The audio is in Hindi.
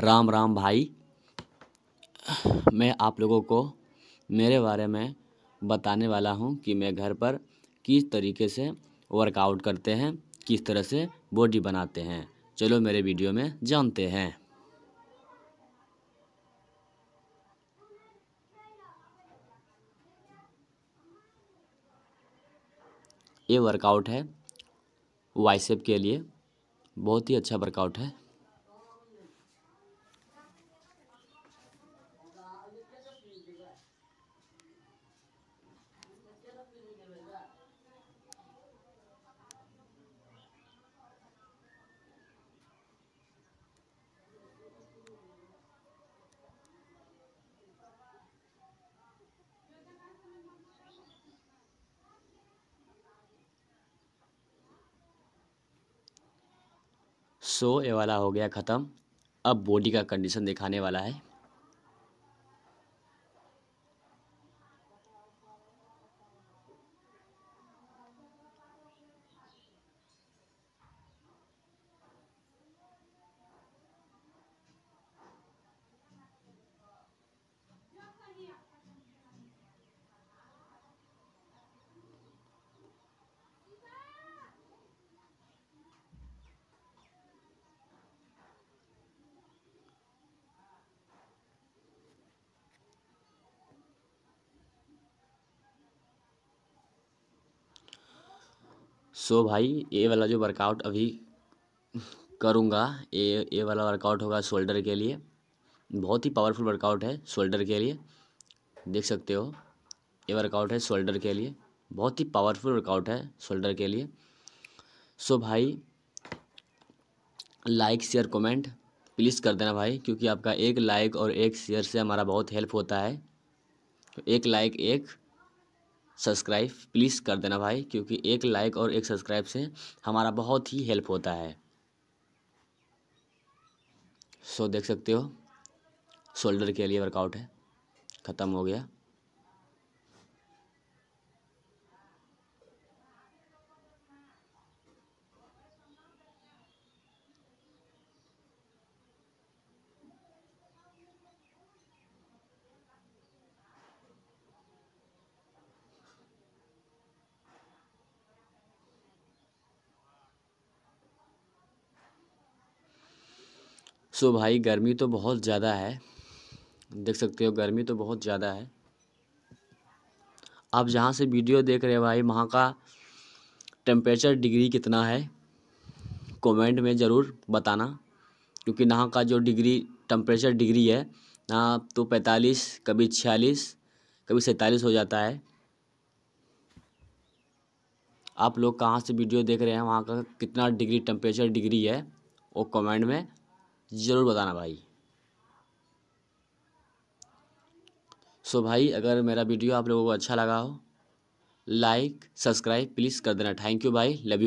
राम राम भाई मैं आप लोगों को मेरे बारे में बताने वाला हूँ कि मैं घर पर किस तरीके से वर्कआउट करते हैं किस तरह से बॉडी बनाते हैं चलो मेरे वीडियो में जानते हैं ये वर्कआउट है वाइसेप के लिए बहुत ही अच्छा वर्कआउट है सो ये वाला हो गया ख़त्म अब बॉडी का कंडीशन दिखाने वाला है सो भाई ये वाला जो वर्कआउट अभी करूँगा ये ये वाला वर्कआउट होगा शोल्डर के लिए बहुत ही पावरफुल वर्कआउट है शोल्डर के लिए देख सकते हो ये वर्कआउट है शोल्डर के लिए बहुत ही पावरफुल वर्कआउट है शोल्डर के लिए सो so भाई लाइक शेयर कमेंट प्लीज़ कर देना भाई क्योंकि आपका एक लाइक और एक शेयर से हमारा बहुत हेल्प होता है तो एक लाइक एक सब्सक्राइब प्लीज़ कर देना भाई क्योंकि एक लाइक और एक सब्सक्राइब से हमारा बहुत ही हेल्प होता है सो देख सकते हो शोल्डर के लिए वर्कआउट है ख़त्म हो गया सो भाई गर्मी तो बहुत ज़्यादा है देख सकते हो गर्मी तो बहुत ज़्यादा है आप जहाँ से वीडियो देख रहे हो भाई वहाँ का टेम्परेचर डिग्री कितना है कमेंट में ज़रूर बताना क्योंकि वहाँ का जो डिग्री टेम्परेचर डिग्री है ना तो पैंतालीस कभी छियालीस कभी सैंतालीस हो जाता है आप लोग कहाँ से वीडियो देख रहे हैं वहाँ का कितना डिग्री टेम्परेचर डिग्री है वो कमेंट में ज़रूर बताना भाई सो भाई अगर मेरा वीडियो आप लोगों को अच्छा लगा हो लाइक सब्सक्राइब प्लीज़ कर देना थैंक यू भाई लव यू